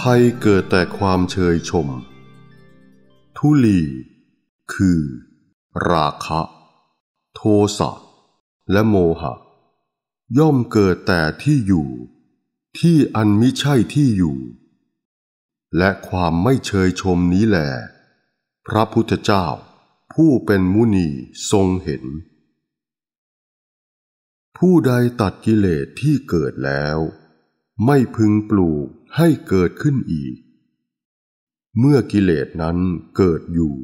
ภัยเกิดแต่ความเชยชม ทุลี คือ ราคะ โทสะ และโมหะ ย่อมเกิดแต่ที่อยู่ ที่อันมิใช่ที่อยู่ และความไม่เชยชมนี้แหลพระพุทธเจ้าผู้เป็นมุนีทรงเห็น ผู้ใดตัดกิเลสที่เกิดแล้วไม่พึงปลูกให้เกิดขึ้นอีก เมื่อกิเลสนั้นเกิดอยู่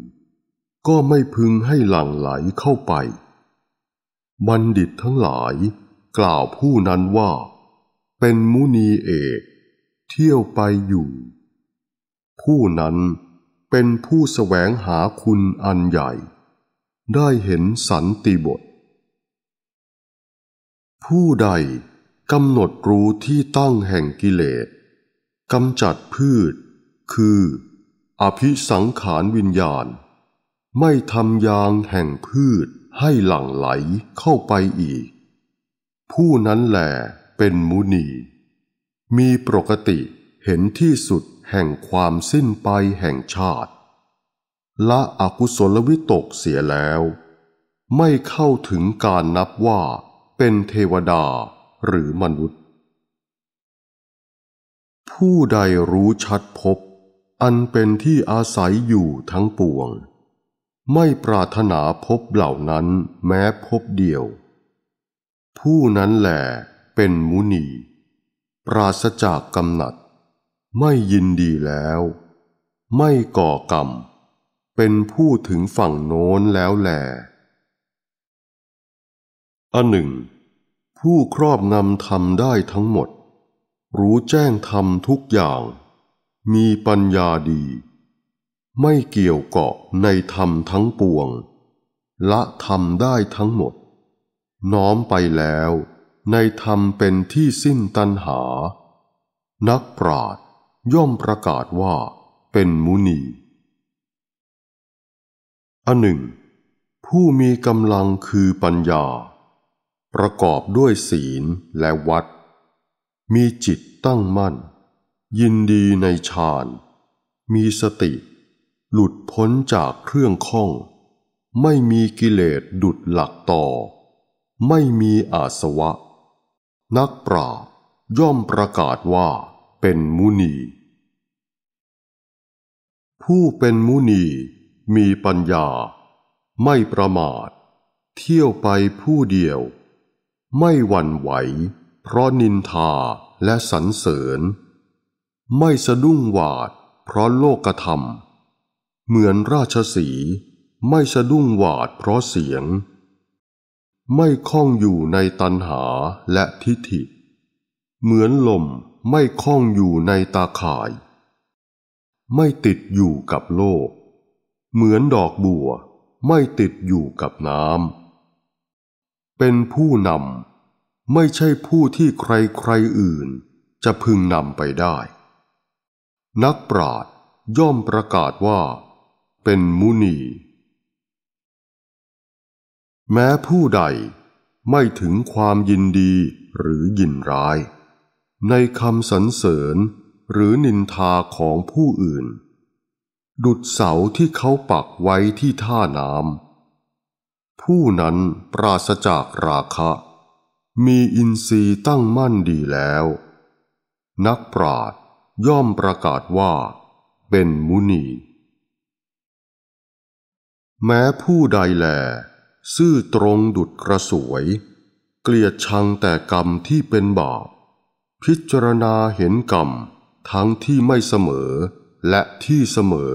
ก็ไม่พึงให้หลั่งไหลเข้าไป บัณฑิตทั้งหลายกล่าวผู้นั้นว่า เป็นมุนีเอกเที่ยวไปอยู่ ผู้นั้นเป็นผู้สแสวงหาคุณอันใหญ่ ได้เห็นสันติบท ผู้ใดกำหนดรู้ที่ต้องแห่งกิเลสกำจัดพืช คือ อภิสังขารวิญญาณ ไม่ทำยางแห่งพืชให้หลั่งไหลเข้าไปอีก ผู้นั้นแหลเป็นมุนี มีปกติเห็นที่สุดแห่งความสิ้นไปแห่งชาติ ละอกุศลวิตกเสียแล้ว ไม่เข้าถึงการนับว่าเป็นเทวดาหรือมนุษย์ ผู้ใดรู้ชัดพบ อันเป็นที่อาศัยอยู่ทั้งปวง ไม่ปรารถนาพบเหล่านั้นแม้พบเดียว ผู้นั้นแหละเป็นมุนี ปราศจากกำหนัด ไม่ยินดีแล้ว ไม่ก่อกรรม เป็นผู้ถึงฝั่งโน้นแล้วแหละอันหนึ่งผู้ครอบงำธรรมได้ทั้งหมด รู้แจ้งธรรมทุกอย่าง มีปัญญาดี ไม่เกี่ยวเกาะในธรรมทั้งปวง ละธรรมได้ทั้งหมด น้อมไปแล้วในธรรมเป็นที่สิ้นตัณหา นักปราดย่อมประกาศว่าเป็นมุนีอันหนึ่ง ผู้มีกำลังคือปัญญาประกอบด้วยศีลและวัด มีจิตตั้งมั่น ยินดีในฌานมีสติ หลุดพ้นจากเครื่องข้อง ไม่มีกิเลสดุดหลักต่อ ไม่มีอาสวะ นักปราบย่อมประกาศว่าเป็นมุนี ผู้เป็นมุนีมีปัญญา ไม่ประมาทเที่ยวไปผู้เดียวไม่หวั่นไหว เพราะนินทาและสรรเสริญ ไม่สะดุ้งหวาด เพราะโลกธรรม เหมือนราชสีไม่สะดุ้งหวาดเพราะเสียง ไม่คล้องอยู่ในตันหาและทิฏฐิ เหมือนลมไม่คล้องอยู่ในตาข่าย ไม่ติดอยู่กับโลก เหมือนดอกบัวไม่ติดอยู่กับน้ำเป็นผู้นำไม่ใช่ผู้ที่ใครใครอื่นจะพึงนำไปได้ นักปราชญ์ย่อมประกาศว่า เป็นมุนี แม้ผู้ใดไม่ถึงความยินดีหรือยินร้าย ในคำสรรเสริญหรือนินทาของผู้อื่น ดุดเสาที่เขาปักไว้ที่ท่าน้ำผู้นั้นปราศจากราคะ มีอินทรีย์ตั้งมั่นดีแล้ว นักปราดย่อมประกาศว่า เป็นมุนีแม้ผู้ใดแล ซื่อตรงดุดกระสวย เกลียดชังแต่กรรมที่เป็นบาป พิจารณาเห็นกรรมทั้งที่ไม่เสมอและที่เสมอ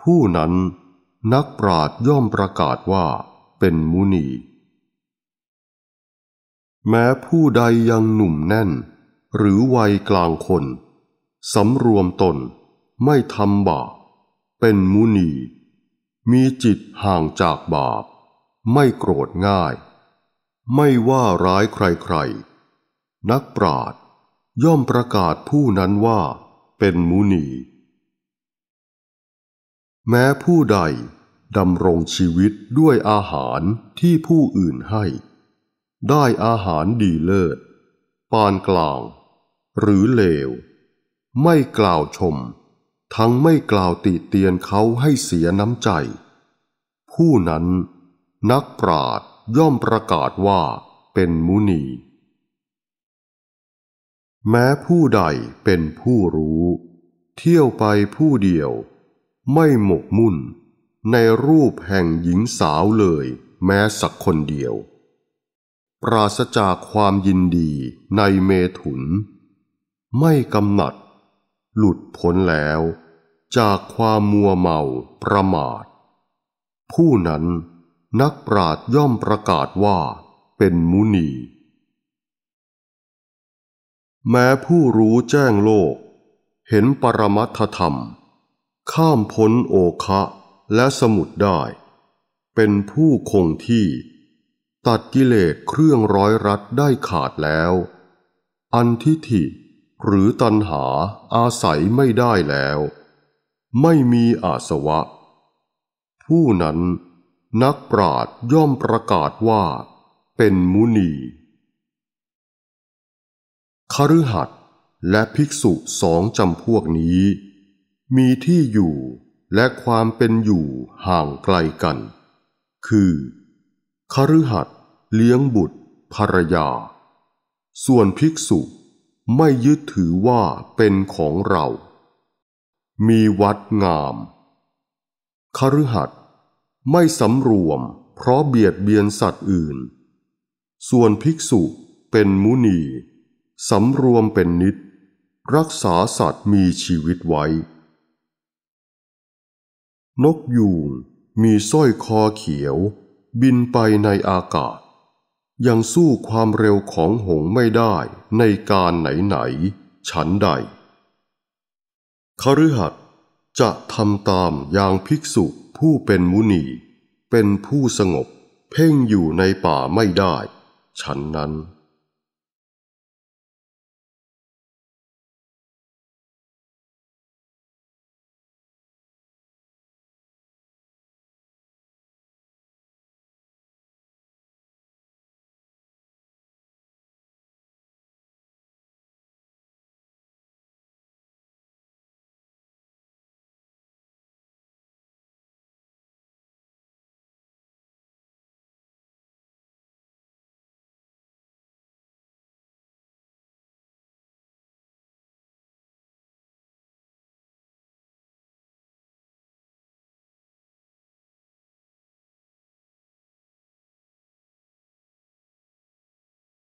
ผู้นั้นนักปราดย่อมประกาศว่าเป็นมุนี แม้ผู้ใดยังหนุ่มแน่น หรือวัยกลางคนสำรวมตนไม่ทำบาปเป็นมุนี มีจิตห่างจากบาป ไม่โกรธง่าย ไม่ว่าร้ายใครๆ นักปราดย่อมประกาศผู้นั้นว่าเป็นมุนีแม้ผู้ใดดำรงชีวิตด้วยอาหารที่ผู้อื่นให้ ได้อาหารดีเลิศ ปานกลางหรือเลว ไม่กล่าวชม ทั้งไม่กล่าวติเตียนเขาให้เสียน้ำใจ ผู้นั้นนักปราดย่อมประกาศว่าเป็นมุนี แม้ผู้ใดเป็นผู้รู้ เที่ยวไปผู้เดียวไม่หมกมุ่นในรูปแห่งหญิงสาวเลย แม้สักคนเดียว ปราศจากความยินดีในเมถุน ไม่กำหนัด หลุดพ้นแล้ว จากความมัวเมาประมาท ผู้นั้นนักปราดย่อมประกาศว่าเป็นมุนี แม้ผู้รู้แจ้งโลก เห็นปรมัตถธรรมข้ามพ้นโอคะและสมุดได้ เป็นผู้คงที่ ตัดกิเลสเครื่องร้อยรัดได้ขาดแล้ว อันทิฐิหรือตัณหาอาศัยไม่ได้แล้ว ไม่มีอาสวะ ผู้นั้นนักปราดย่อมประกาศว่า เป็นมุนี คฤหัสถ์และภิกษุสองจำพวกนี้มีที่อยู่และความเป็นอยู่ห่างไกลกัน คือ คฤหัสถ์เลี้ยงบุตรภรรยา ส่วนภิกษุไม่ยึดถือว่าเป็นของเรา มีวัดงาม คฤหัสถ์ไม่สำรวม เพราะเบียดเบียนสัตว์อื่น ส่วนภิกษุเป็นมุนีสำรวมเป็นนิด รักษาสัตว์มีชีวิตไว้นกยูงมีสร้อยคอเขียว บินไปในอากาศ ยังสู้ความเร็วของหงไม่ได้ในการไหนๆฉันใดคฤหัสจะทำตามอย่างภิกษุผู้เป็นมุนีเป็นผู้สงบเพ่งอยู่ในป่าไม่ได้ ฉันนั้น